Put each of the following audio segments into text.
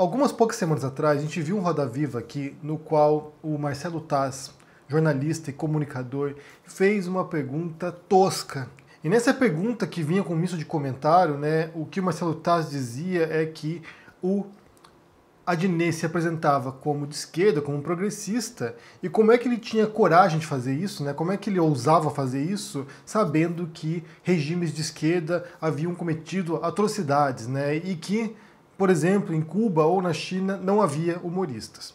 Algumas poucas semanas atrás, a gente viu um Roda Viva aqui no qual o Marcelo Taz, jornalista e comunicador, fez uma pergunta tosca. E nessa pergunta que vinha com um misto de comentário, né, o que o Marcelo Taz dizia é que o Adnet se apresentava como de esquerda, como progressista, e como é que ele tinha coragem de fazer isso, né? Como é que ele ousava fazer isso, sabendo que regimes de esquerda haviam cometido atrocidades, né? E que por exemplo, em Cuba ou na China não havia humoristas.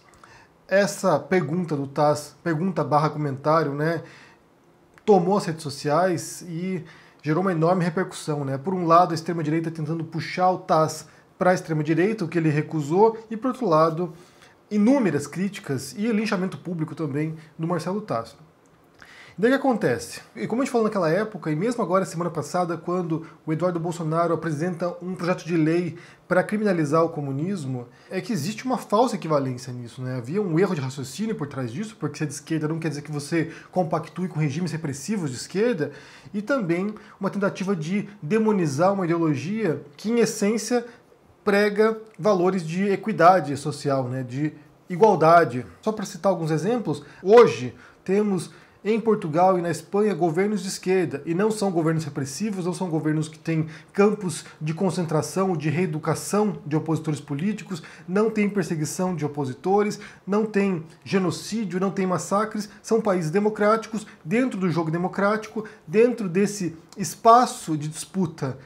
Essa pergunta do Taz, pergunta barra comentário, né, tomou as redes sociais e gerou uma enorme repercussão. Né? Por um lado, a extrema-direita tentando puxar o Taz para a extrema-direita, o que ele recusou, e por outro lado, inúmeras críticas e linchamento público também do Marcelo Taz. Daí o que acontece? E como a gente falou naquela época, e mesmo agora, semana passada, quando o Eduardo Bolsonaro apresenta um projeto de lei para criminalizar o comunismo, é que existe uma falsa equivalência nisso, né? Havia um erro de raciocínio por trás disso, porque ser de esquerda não quer dizer que você compactue com regimes repressivos de esquerda, e também uma tentativa de demonizar uma ideologia que, em essência, prega valores de equidade social, né? De igualdade. Só para citar alguns exemplos, hoje temos em Portugal e na Espanha governos de esquerda, e não são governos repressivos, não são governos que têm campos de concentração, de reeducação de opositores políticos, não tem perseguição de opositores, não tem genocídio, não tem massacres, são países democráticos, dentro do jogo democrático, dentro desse espaço de disputa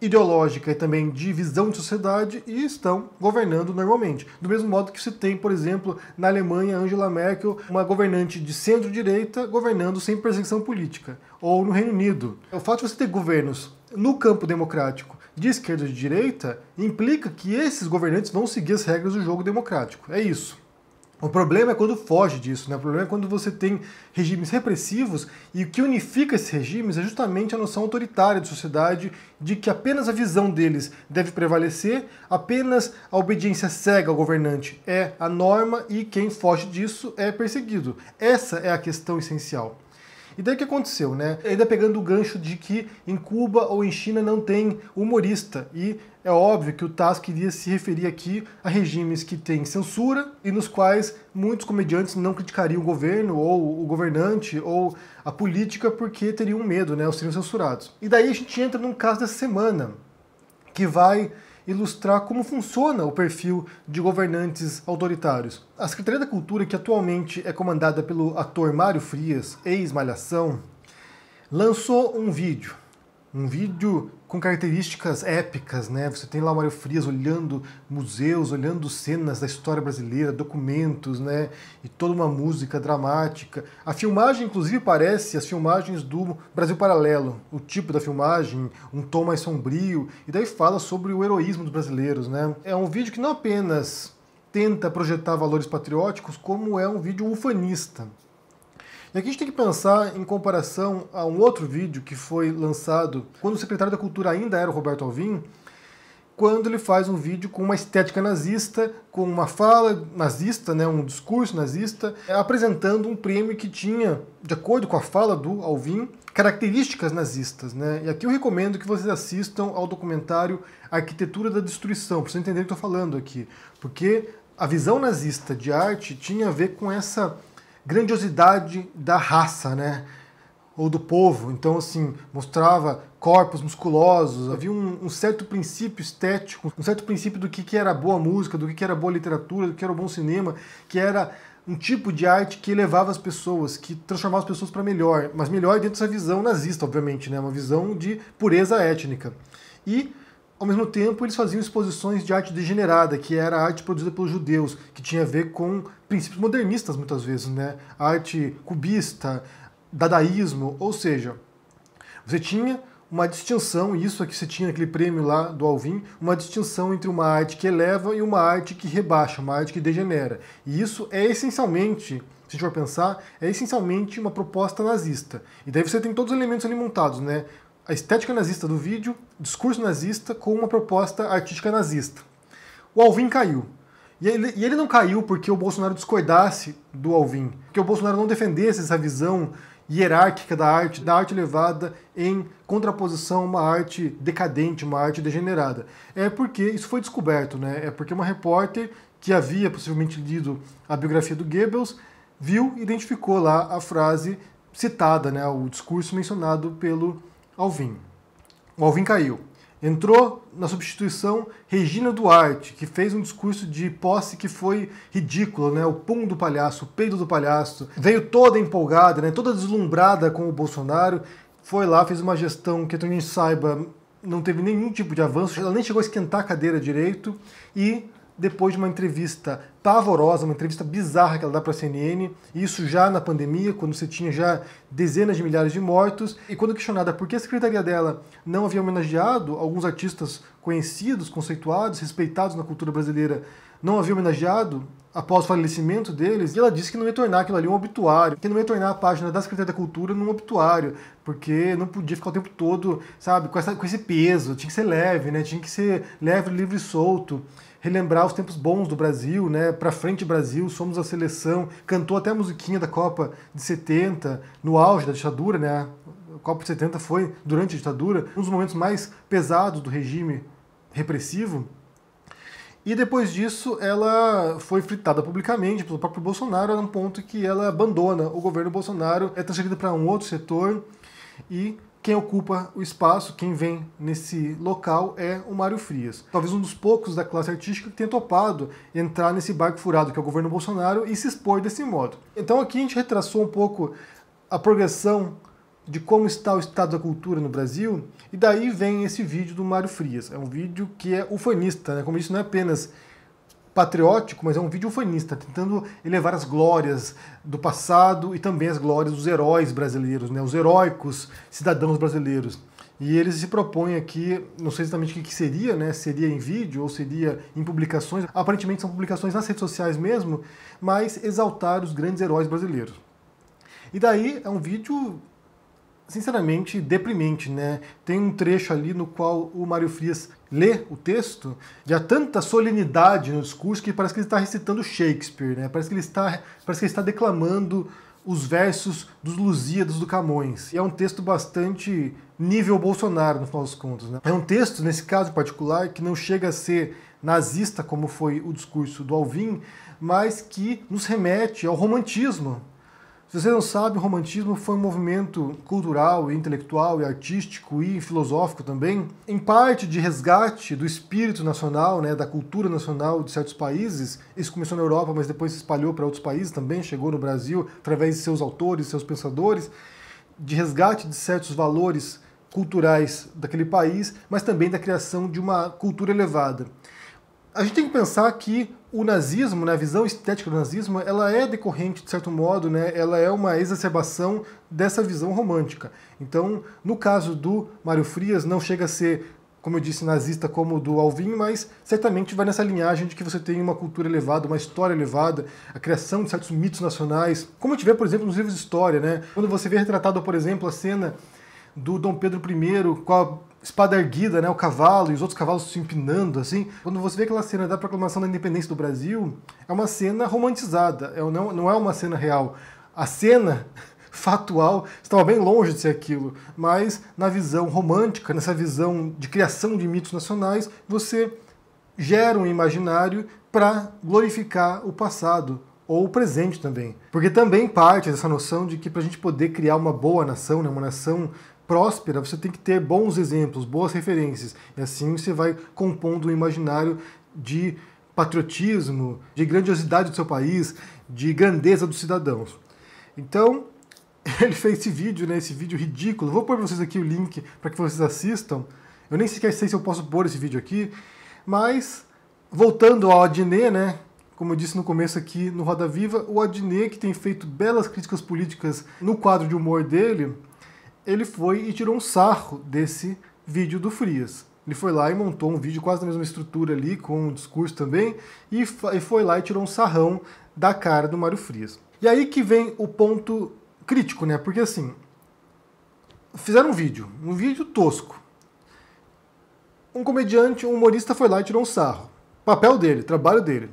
ideológica e também de visão de sociedade e estão governando normalmente. Do mesmo modo que se tem, por exemplo, na Alemanha, Angela Merkel, uma governante de centro-direita governando sem perseguição política, ou no Reino Unido. O fato de você ter governos no campo democrático de esquerda e de direita implica que esses governantes vão seguir as regras do jogo democrático. É isso. O problema é quando foge disso, né? O problema é quando você tem regimes repressivos e o que unifica esses regimes é justamente a noção autoritária de sociedade de que apenas a visão deles deve prevalecer, apenas a obediência cega ao governante é a norma e quem foge disso é perseguido. Essa é a questão essencial. E daí o que aconteceu, né? Ainda pegando o gancho de que em Cuba ou em China não tem humorista e é óbvio que o Taz queria se referir aqui a regimes que têm censura e nos quais muitos comediantes não criticariam o governo ou o governante ou a política porque teriam medo, né? Ou seriam censurados. E daí a gente entra num caso dessa semana que vai ilustrar como funciona o perfil de governantes autoritários. A Secretaria da Cultura, que atualmente é comandada pelo ator Mário Frias, ex-Malhação, lançou um vídeo um vídeo com características épicas, né? Você tem lá o Mário Frias olhando museus, olhando cenas da história brasileira, documentos, né? E toda uma música dramática. A filmagem, inclusive, parece as filmagens do Brasil Paralelo, o tipo da filmagem, um tom mais sombrio, e daí fala sobre o heroísmo dos brasileiros, né? É um vídeo que não apenas tenta projetar valores patrióticos, como é um vídeo ufanista. E aqui a gente tem que pensar em comparação a um outro vídeo que foi lançado quando o secretário da Cultura ainda era o Roberto Alvim, quando ele faz um vídeo com uma estética nazista, com uma fala nazista, né, um discurso nazista, apresentando um prêmio que tinha, de acordo com a fala do Alvin, características nazistas. Né? E aqui eu recomendo que vocês assistam ao documentário Arquitetura da Destruição, para vocês entenderem o que eu estou falando aqui. Porque a visão nazista de arte tinha a ver com essa grandiosidade da raça, né? Ou do povo. Então, assim, mostrava corpos musculosos, havia um, um certo princípio estético, um certo princípio do que, que era boa música, do que, que era boa literatura, do que era bom cinema, que era um tipo de arte que elevava as pessoas, que transformava as pessoas para melhor, mas melhor dentro dessa visão nazista, obviamente, né? uma visão de pureza étnica. E ao mesmo tempo, eles faziam exposições de arte degenerada, que era arte produzida pelos judeus, que tinha a ver com princípios modernistas, muitas vezes, né? Arte cubista, dadaísmo, ou seja, você tinha uma distinção, e isso aqui é você tinha aquele prêmio lá do Alvin, uma distinção entre uma arte que eleva e uma arte que rebaixa, uma arte que degenera. E isso é essencialmente, se a gente for pensar, é essencialmente uma proposta nazista. E daí você tem todos os elementos ali montados, né? a estética nazista do vídeo, discurso nazista com uma proposta artística nazista. O Alvin caiu. E ele, e ele, não caiu porque o Bolsonaro discordasse do Alvin, que o Bolsonaro não defendesse essa visão hierárquica da arte, da arte levada em contraposição a uma arte decadente, uma arte degenerada. É porque isso foi descoberto, né? É porque uma repórter que havia possivelmente lido a biografia do Goebbels viu e identificou lá a frase citada, né? O discurso mencionado pelo Alvim. O Alvim caiu. Entrou na substituição Regina Duarte, que fez um discurso de posse que foi ridículo, né? O pum do palhaço, o peido do palhaço. Veio toda empolgada, né? Toda deslumbrada com o Bolsonaro. Foi lá, fez uma gestão que a gente saiba não teve nenhum tipo de avanço, ela nem chegou a esquentar a cadeira direito e depois de uma entrevista pavorosa, uma entrevista bizarra que ela dá para a CNN, isso já na pandemia, quando você tinha já dezenas de milhares de mortos, e quando questionada por que a secretaria dela não havia homenageado alguns artistas conhecidos, conceituados, respeitados na cultura brasileira, não havia homenageado após o falecimento deles, e ela disse que não ia tornar aquilo ali um obituário, que não ia tornar a página da Secretaria da Cultura num obituário, porque não podia ficar o tempo todo, sabe, com, essa, com esse peso, tinha que ser leve, né, tinha que ser leve, livre e solto relembrar os tempos bons do Brasil, né? Para frente Brasil, somos a seleção. Cantou até a musiquinha da Copa de 70, no auge da ditadura, né? A Copa de 70 foi durante a ditadura um dos momentos mais pesados do regime repressivo. E depois disso, ela foi fritada publicamente pelo próprio Bolsonaro, a um ponto que ela abandona o governo Bolsonaro, é transferida para um outro setor e quem ocupa o espaço, quem vem nesse local é o Mário Frias. Talvez um dos poucos da classe artística que tenha topado entrar nesse barco furado que é o governo Bolsonaro e se expor desse modo. Então aqui a gente retraçou um pouco a progressão de como está o estado da cultura no Brasil, e daí vem esse vídeo do Mário Frias. É um vídeo que é ufanista, né? como isso não é apenas patriótico, mas é um vídeo ufanista, tentando elevar as glórias do passado e também as glórias dos heróis brasileiros, né? os heróicos cidadãos brasileiros. E eles se propõem aqui, não sei exatamente o que seria, né? Seria em vídeo ou seria em publicações. Aparentemente são publicações nas redes sociais mesmo, mas exaltar os grandes heróis brasileiros. E daí é um vídeo sinceramente deprimente, né? Tem um trecho ali no qual o Mário Frias lê o texto e há tanta solenidade no discurso que parece que ele está recitando Shakespeare, né? Parece que ele está, parece que ele está declamando os versos dos Lusíadas do Camões. E é um texto bastante nível Bolsonaro, no final dos contos. Né? É um texto, nesse caso particular, que não chega a ser nazista, como foi o discurso do Alvim, mas que nos remete ao romantismo se você não sabe, o romantismo foi um movimento cultural, e intelectual, e artístico e filosófico também, em parte de resgate do espírito nacional, né, da cultura nacional de certos países. Isso começou na Europa, mas depois se espalhou para outros países também, chegou no Brasil através de seus autores, seus pensadores, de resgate de certos valores culturais daquele país, mas também da criação de uma cultura elevada a gente tem que pensar que o nazismo, né, a visão estética do nazismo, ela é decorrente, de certo modo, né, ela é uma exacerbação dessa visão romântica. Então, no caso do Mário Frias, não chega a ser, como eu disse, nazista como o do Alvin, mas certamente vai nessa linhagem de que você tem uma cultura elevada, uma história elevada, a criação de certos mitos nacionais, como a gente vê, por exemplo, nos livros de história. Né? Quando você vê retratado, por exemplo, a cena do Dom Pedro I com a espada erguida, né, o cavalo e os outros cavalos se empinando, assim. Quando você vê aquela cena da proclamação da independência do Brasil, é uma cena romantizada, é, não, não é uma cena real. A cena fatual estava bem longe de ser aquilo, mas na visão romântica, nessa visão de criação de mitos nacionais, você gera um imaginário para glorificar o passado, ou o presente também. Porque também parte dessa noção de que para a gente poder criar uma boa nação, né, uma nação próspera, você tem que ter bons exemplos, boas referências. E assim você vai compondo um imaginário de patriotismo, de grandiosidade do seu país, de grandeza dos cidadãos. Então, ele fez esse vídeo, né, esse vídeo ridículo. Vou pôr para vocês aqui o link para que vocês assistam. Eu nem sequer sei se eu posso pôr esse vídeo aqui, mas voltando ao Adnet, né, como eu disse no começo aqui no Roda Viva, o Adnet que tem feito belas críticas políticas no quadro de humor dele, ele foi e tirou um sarro desse vídeo do Frias. Ele foi lá e montou um vídeo quase na mesma estrutura ali, com um discurso também, e foi lá e tirou um sarrão da cara do Mário Frias. E aí que vem o ponto crítico, né? Porque assim, fizeram um vídeo, um vídeo tosco. Um comediante, um humorista foi lá e tirou um sarro. Papel dele, trabalho dele.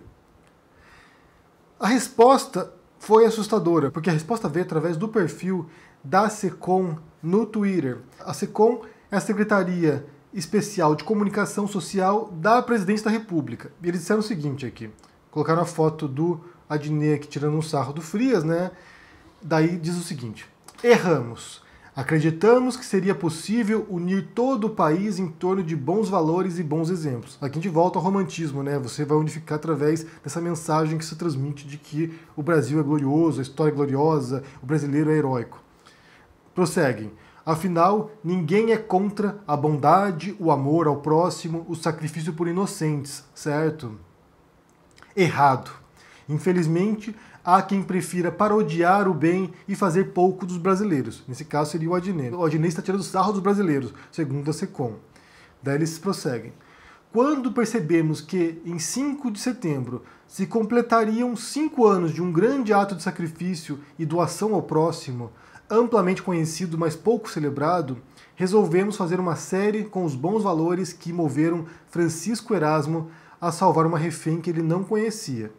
A resposta foi assustadora, porque a resposta veio através do perfil da SECOM no Twitter. A SECOM é a Secretaria Especial de Comunicação Social da Presidência da República. E eles disseram o seguinte aqui, colocaram a foto do Adnet aqui tirando um sarro do Frias, né? Daí diz o seguinte, erramos. Acreditamos que seria possível unir todo o país em torno de bons valores e bons exemplos. Aqui a gente volta ao romantismo, né? Você vai unificar através dessa mensagem que se transmite de que o Brasil é glorioso, a história é gloriosa, o brasileiro é heróico. Prosseguem. Afinal, ninguém é contra a bondade, o amor ao próximo, o sacrifício por inocentes, certo? Errado. Infelizmente, Há quem prefira parodiar o bem e fazer pouco dos brasileiros. Nesse caso seria o Adnet. O Adnet está tirando sarro dos brasileiros, segundo a SECOM. Daí eles prosseguem. Quando percebemos que, em 5 de setembro, se completariam cinco anos de um grande ato de sacrifício e doação ao próximo, amplamente conhecido, mas pouco celebrado, resolvemos fazer uma série com os bons valores que moveram Francisco Erasmo a salvar uma refém que ele não conhecia.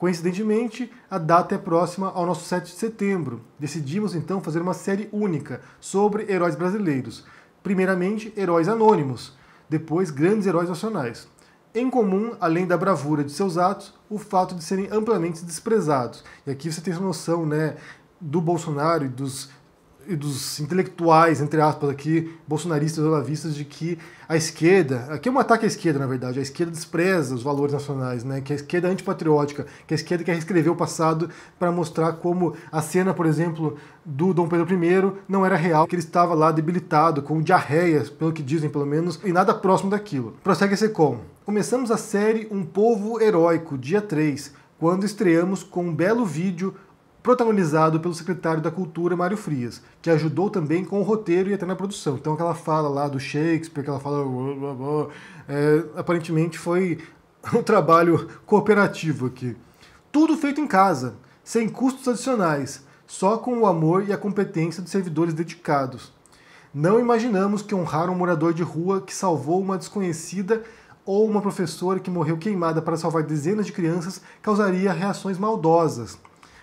Coincidentemente, a data é próxima ao nosso 7 de setembro. Decidimos então fazer uma série única sobre heróis brasileiros. Primeiramente, heróis anônimos, depois, grandes heróis nacionais. Em comum, além da bravura de seus atos, o fato de serem amplamente desprezados. E aqui você tem essa noção né, do Bolsonaro e dos e dos intelectuais, entre aspas, aqui, bolsonaristas ou lavistas de que a esquerda, aqui é um ataque à esquerda, na verdade, a esquerda despreza os valores nacionais, né? que a esquerda é antipatriótica, que a esquerda quer reescrever o passado para mostrar como a cena, por exemplo, do Dom Pedro I não era real, que ele estava lá debilitado, com diarreias, pelo que dizem pelo menos, e nada próximo daquilo. Prossegue a como Começamos a série Um Povo Heróico, dia 3, quando estreamos com um belo vídeo protagonizado pelo secretário da Cultura, Mário Frias, que ajudou também com o roteiro e até na produção. Então aquela fala lá do Shakespeare, aquela fala... É, aparentemente foi um trabalho cooperativo aqui. Tudo feito em casa, sem custos adicionais, só com o amor e a competência dos servidores dedicados. Não imaginamos que honrar um morador de rua que salvou uma desconhecida ou uma professora que morreu queimada para salvar dezenas de crianças causaria reações maldosas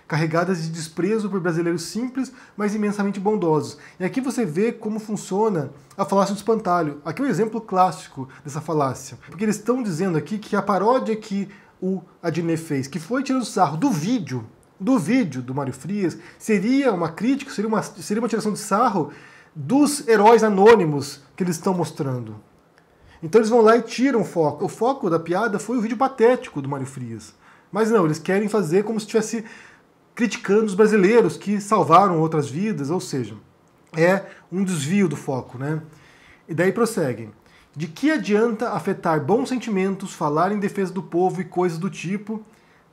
carregadas de desprezo por brasileiros simples, mas imensamente bondosos. E aqui você vê como funciona a falácia do espantalho. Aqui é um exemplo clássico dessa falácia. Porque eles estão dizendo aqui que a paródia que o Adnet fez, que foi tirando sarro do vídeo, do vídeo do Mário Frias, seria uma crítica, seria uma, seria uma tiração de sarro dos heróis anônimos que eles estão mostrando. Então eles vão lá e tiram o foco. O foco da piada foi o vídeo patético do Mário Frias. Mas não, eles querem fazer como se tivesse criticando os brasileiros que salvaram outras vidas, ou seja, é um desvio do foco, né? E daí prosseguem. De que adianta afetar bons sentimentos, falar em defesa do povo e coisas do tipo,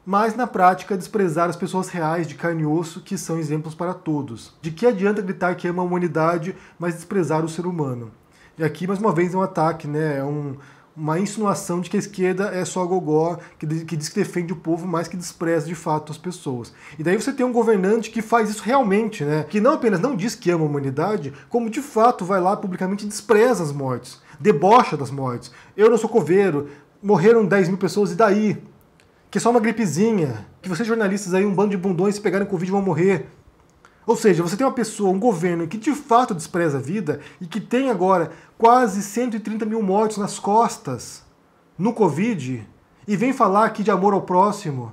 mas na prática desprezar as pessoas reais de carne e osso que são exemplos para todos? De que adianta gritar que ama a humanidade, mas desprezar o ser humano? E aqui mais uma vez é um ataque, né? É um, uma insinuação de que a esquerda é só gogó, que, que diz que defende o povo, mas que despreza de fato as pessoas. E daí você tem um governante que faz isso realmente, né? Que não apenas não diz que ama a humanidade, como de fato vai lá publicamente despreza as mortes, debocha das mortes. Eu não sou coveiro, morreram 10 mil pessoas e daí? Que é só uma gripezinha, que vocês jornalistas aí, um bando de bundões, se pegarem Covid vão morrer. Ou seja, você tem uma pessoa, um governo que de fato despreza a vida e que tem agora quase 130 mil mortes nas costas no Covid e vem falar aqui de amor ao próximo.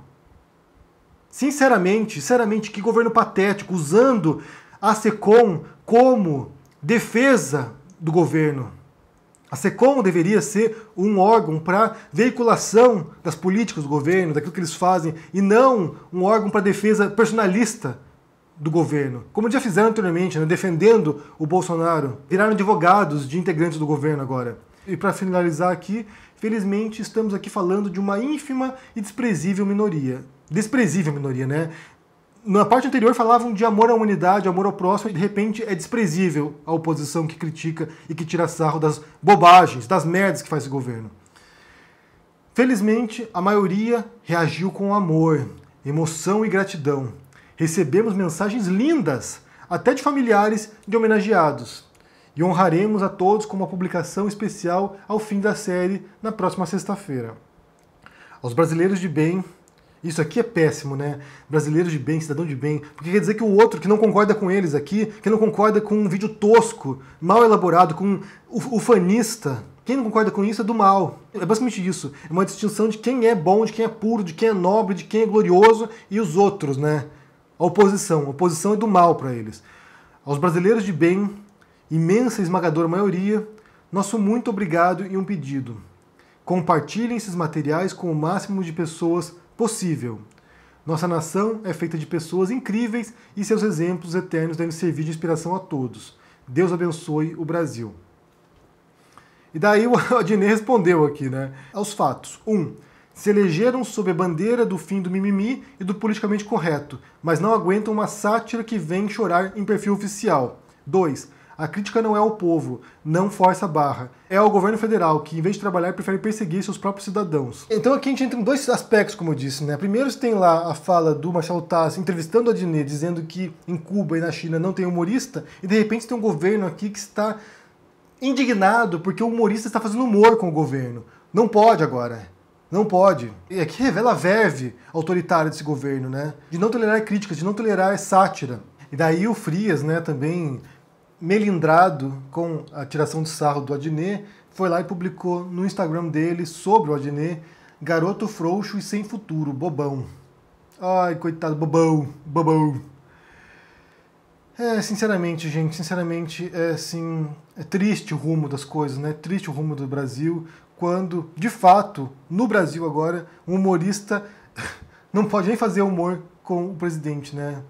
Sinceramente, sinceramente, que governo patético, usando a SECOM como defesa do governo. A SECOM deveria ser um órgão para veiculação das políticas do governo, daquilo que eles fazem, e não um órgão para defesa personalista do governo. Como já fizeram anteriormente, né, defendendo o Bolsonaro, viraram advogados de integrantes do governo agora. E para finalizar aqui, felizmente estamos aqui falando de uma ínfima e desprezível minoria. Desprezível minoria, né? Na parte anterior falavam de amor à humanidade, amor ao próximo, e de repente é desprezível a oposição que critica e que tira sarro das bobagens, das merdas que faz esse governo. Felizmente, a maioria reagiu com amor, emoção e gratidão recebemos mensagens lindas, até de familiares de homenageados. E honraremos a todos com uma publicação especial ao fim da série na próxima sexta-feira. Aos brasileiros de bem, isso aqui é péssimo, né? Brasileiros de bem, cidadão de bem. Porque quer dizer que o outro que não concorda com eles aqui, que não concorda com um vídeo tosco, mal elaborado, com um ufanista. Quem não concorda com isso é do mal. É basicamente isso. É uma distinção de quem é bom, de quem é puro, de quem é nobre, de quem é glorioso e os outros, né? a oposição. A oposição é do mal para eles. Aos brasileiros de bem, imensa e esmagadora maioria, nosso muito obrigado e um pedido. Compartilhem esses materiais com o máximo de pessoas possível. Nossa nação é feita de pessoas incríveis e seus exemplos eternos devem servir de inspiração a todos. Deus abençoe o Brasil. E daí o Adnet respondeu aqui, né? Aos fatos. 1. Um, se elegeram sob a bandeira do fim do mimimi e do politicamente correto, mas não aguentam uma sátira que vem chorar em perfil oficial. 2. A crítica não é ao povo, não força a barra. É ao governo federal, que em vez de trabalhar, prefere perseguir seus próprios cidadãos. Então aqui a gente entra em dois aspectos, como eu disse, né? Primeiro você tem lá a fala do Marcelo Tassi entrevistando a Diné, dizendo que em Cuba e na China não tem humorista, e de repente tem um governo aqui que está indignado porque o humorista está fazendo humor com o governo. Não pode agora. Não pode. E aqui revela a verve autoritária desse governo, né? De não tolerar críticas, de não tolerar sátira. E daí o Frias, né, também melindrado com a tiração de sarro do Adnet, foi lá e publicou no Instagram dele sobre o Adnet, garoto frouxo e sem futuro, bobão. Ai, coitado, bobão, bobão. É, sinceramente, gente, sinceramente, é assim, é triste o rumo das coisas, né? Triste o rumo do Brasil, quando, de fato, no Brasil agora, um humorista não pode nem fazer humor com o presidente, né?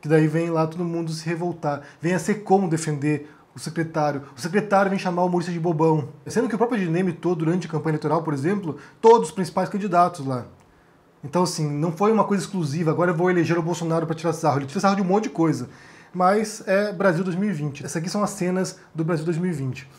Que daí vem lá todo mundo se revoltar. Vem a ser como defender o secretário. O secretário vem chamar o humorista de bobão. Sendo que o próprio Adnet imitou durante a campanha eleitoral, por exemplo, todos os principais candidatos lá. Então, assim, não foi uma coisa exclusiva, agora eu vou eleger o Bolsonaro para tirar sarro. Ele tira sarro de um monte de coisa. Mas é Brasil 2020. Essas aqui são as cenas do Brasil 2020.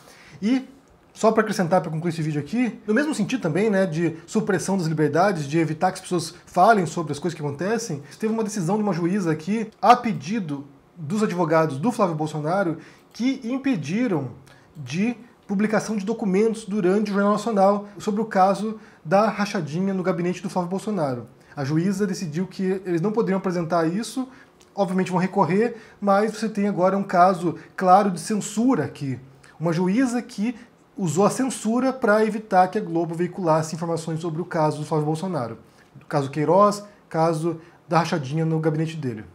E só para acrescentar para concluir esse vídeo aqui, no mesmo sentido também, né, de supressão das liberdades, de evitar que as pessoas falem sobre as coisas que acontecem, teve uma decisão de uma juíza aqui, a pedido dos advogados do Flávio Bolsonaro, que impediram de publicação de documentos durante o Jornal Nacional sobre o caso da rachadinha no gabinete do Flávio Bolsonaro. A juíza decidiu que eles não poderiam apresentar isso, obviamente vão recorrer, mas você tem agora um caso claro de censura aqui. Uma juíza que usou a censura para evitar que a Globo veiculasse informações sobre o caso do Flávio Bolsonaro. O caso Queiroz, caso da rachadinha no gabinete dele.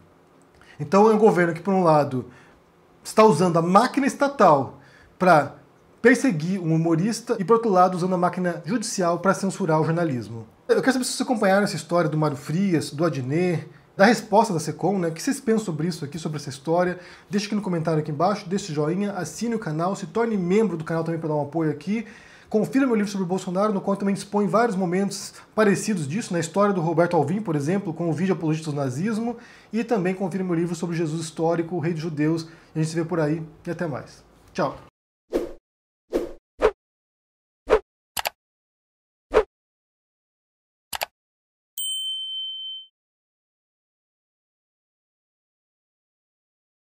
Então é um governo que, por um lado, está usando a máquina estatal para perseguir um humorista e, por outro lado, usando a máquina judicial para censurar o jornalismo. Eu quero saber se vocês acompanharam essa história do Mário Frias, do Adnet, da resposta da SECOM, né? O que vocês pensam sobre isso aqui, sobre essa história? Deixa aqui no comentário aqui embaixo, deixe joinha, assine o canal, se torne membro do canal também para dar um apoio aqui. Confira meu livro sobre o Bolsonaro, no qual também expõe vários momentos parecidos disso, na né? história do Roberto Alvim, por exemplo, com o vídeo Apologista do Nazismo, e também confira meu livro sobre Jesus histórico, o rei de judeus. A gente se vê por aí e até mais. Tchau!